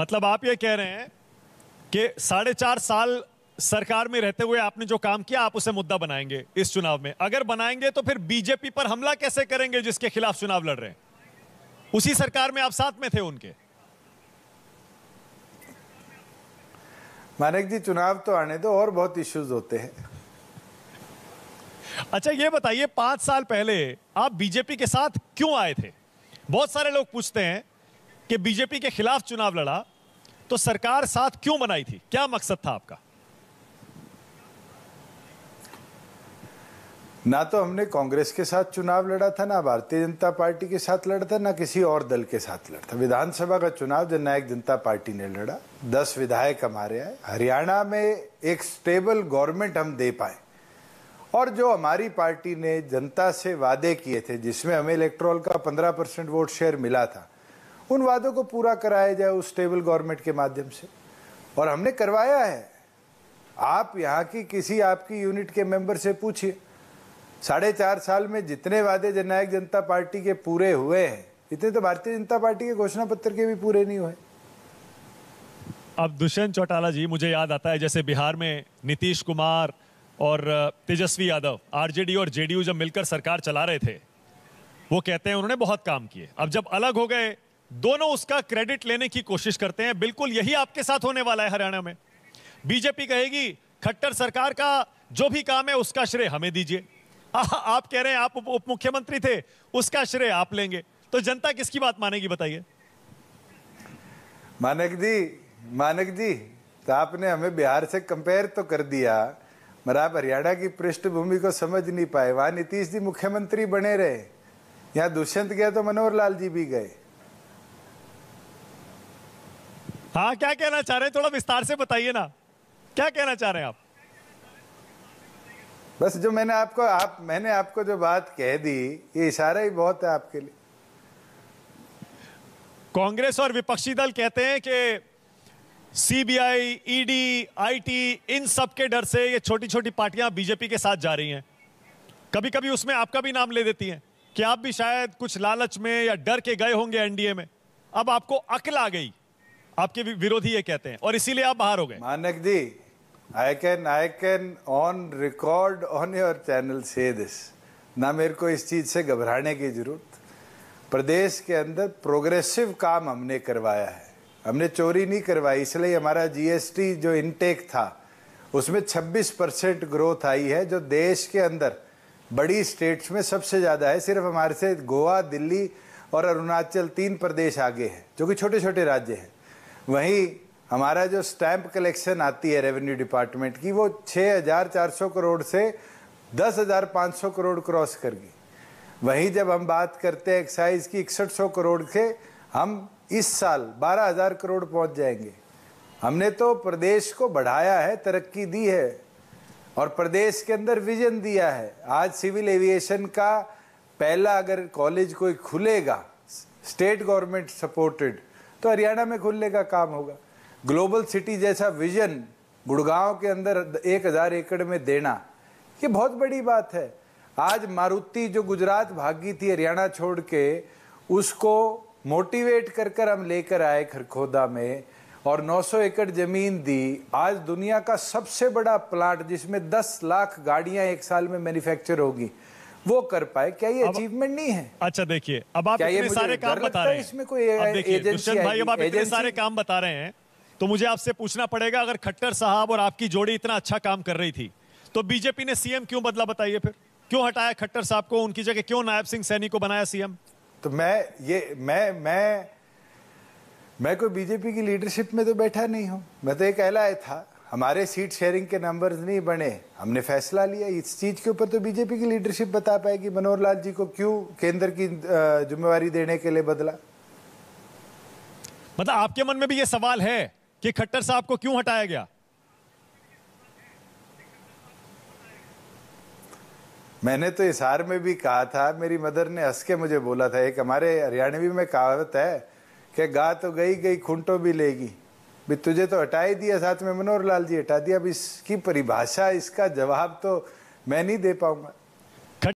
मतलब आप ये कह रहे हैं कि साढ़े चार साल सरकार में रहते हुए आपने जो काम किया आप उसे मुद्दा बनाएंगे इस चुनाव में अगर बनाएंगे तो फिर बीजेपी पर हमला कैसे करेंगे जिसके खिलाफ चुनाव लड़ रहे हैं उसी सरकार में आप साथ में थे उनके मानिक जी चुनाव तो आने दो और बहुत इश्यूज होते हैं अच्छा ये बताइए पांच साल पहले आप बीजेपी के साथ क्यों आए थे बहुत सारे लोग पूछते हैं कि बीजेपी के खिलाफ चुनाव लड़ा तो सरकार साथ क्यों बनाई थी क्या मकसद था आपका ना तो हमने कांग्रेस के साथ चुनाव लड़ा था ना भारतीय जनता पार्टी के साथ लड़ा था ना किसी और दल के साथ लड़ा था विधानसभा का चुनाव जन नायक जनता पार्टी ने लड़ा दस विधायक हमारे आए हरियाणा में एक स्टेबल गवर्नमेंट हम दे पाए और जो हमारी पार्टी ने जनता से वादे किए थे जिसमें हमें इलेक्ट्रोल का पंद्रह परसेंट वोट शेयर मिला था उन वादों को पूरा कराया जाए उस स्टेबल गवर्नमेंट के माध्यम से और हमने करवाया है आप यहाँ की किसी आपकी यूनिट के मेंबर से पूछिए साढ़े चार साल में जितने वादे जननायक जनता पार्टी के पूरे हुए हैं इतने तो भारतीय जनता पार्टी के घोषणा पत्र के भी पूरे नहीं हुए अब दुष्यंत चौटाला जी मुझे याद आता है जैसे बिहार में नीतीश कुमार और तेजस्वी यादव आरजेडी और जेडीयू जब मिलकर सरकार चला रहे थे वो कहते हैं उन्होंने बहुत काम किए अब जब अलग हो गए दोनों उसका क्रेडिट लेने की कोशिश करते हैं बिल्कुल यही आपके साथ होने वाला है हरियाणा में बीजेपी कहेगी खट्टर सरकार का जो भी काम है उसका श्रेय हमें दीजिए आप कह रहे हैं आप उप मुख्यमंत्री थे उसका श्रेय आप लेंगे तो जनता किसकी बात मानेगी बताइए मानक जी मानक जी तो आपने हमें बिहार से कंपेयर तो कर दिया मगर आप हरियाणा की पृष्ठभूमि को समझ नहीं पाए वहां नीतीश जी मुख्यमंत्री बने रहे यहाँ दुष्यंत गए तो मनोहर लाल जी भी गए हाँ क्या कहना चाह रहे हैं थोड़ा विस्तार से बताइए ना क्या कहना चाह रहे हैं आप बस जो मैंने आपको आप मैंने आपको जो बात कह दी ये इशारा ही बहुत है आपके लिए कांग्रेस और विपक्षी दल कहते हैं कि सीबीआई, ईडी, आईटी इन सब के डर से ये छोटी छोटी पार्टियां बीजेपी के साथ जा रही हैं कभी कभी उसमें आपका भी नाम ले देती हैं कि आप भी शायद कुछ लालच में या डर के गए होंगे एनडीए में अब आपको अकल आ गई आपके विरोधी ये कहते हैं और इसीलिए आप बाहर हो गए Manak ji I can I can on record on your channel से दिस ना मेरे को इस चीज़ से घबराने की ज़रूरत प्रदेश के अंदर प्रोग्रेसिव काम हमने करवाया है हमने चोरी नहीं करवाई इसलिए हमारा जीएसटी जो इनटेक था उसमें 26 परसेंट ग्रोथ आई है जो देश के अंदर बड़ी स्टेट्स में सबसे ज़्यादा है सिर्फ हमारे से गोवा दिल्ली और अरुणाचल तीन प्रदेश आगे हैं जो कि छोटे छोटे राज्य हैं वहीं हमारा जो स्टैंप कलेक्शन आती है रेवेन्यू डिपार्टमेंट की वो 6,400 करोड़ से 10,500 करोड़ क्रॉस कर गई वहीं जब हम बात करते हैं एक्साइज की इकसठ सौ करोड़ के हम इस साल 12,000 करोड़ पहुंच जाएंगे हमने तो प्रदेश को बढ़ाया है तरक्की दी है और प्रदेश के अंदर विजन दिया है आज सिविल एविएशन का पहला अगर कॉलेज कोई खुलेगा स्टेट गवर्नमेंट सपोर्टेड तो हरियाणा में खुलने का काम होगा ग्लोबल सिटी जैसा विजन गुड़गांव के अंदर एक हज़ार एकड़ में देना ये बहुत बड़ी बात है आज मारुति जो गुजरात भागी थी हरियाणा छोड़ के उसको मोटिवेट कर कर हम लेकर आए खरखोदा में और 900 एकड़ ज़मीन दी आज दुनिया का सबसे बड़ा प्लांट जिसमें 10 लाख गाड़ियां एक साल में मैन्युफैक्चर होगी वो कर पाए क्या ये अचीवमेंट नहीं है अच्छा देखिए अब आप इतने सारे काम बता रहे हैं इसमें कोई एजेंसी भाई अब आप इतने सारे काम बता रहे हैं तो मुझे आपसे पूछना पड़ेगा अगर खट्टर साहब और आपकी जोड़ी इतना अच्छा काम कर रही थी तो बीजेपी ने सीएम क्यों बदला बताइए फिर क्यों हटाया खट्टर साहब को उनकी जगह क्यों नायब सिंह सैनी को बनाया सीएम तो मैं ये मैं मैं मैं कोई बीजेपी की लीडरशिप में तो बैठा नहीं हूं मैं तो एक कहलाया था हमारे सीट शेयरिंग के नंबर्स नहीं बने हमने फैसला लिया इस चीज़ के ऊपर तो बीजेपी की लीडरशिप बता पाएगी मनोहर लाल जी को क्यों केंद्र की जिम्मेवारी देने के लिए बदला मतलब आपके मन में भी ये सवाल है कि खट्टर साहब को क्यों हटाया गया मैंने तो इशार में भी कहा था मेरी मदर ने हंस के मुझे बोला था एक हमारे हरियाणवी में कहावत है कि गा तो गई गई खूंटो भी लेगी भी तुझे तो हटा ही दिया साथ में मनोहर लाल जी हटा दिया अब इसकी परिभाषा इसका जवाब तो मैं नहीं दे पाऊंगा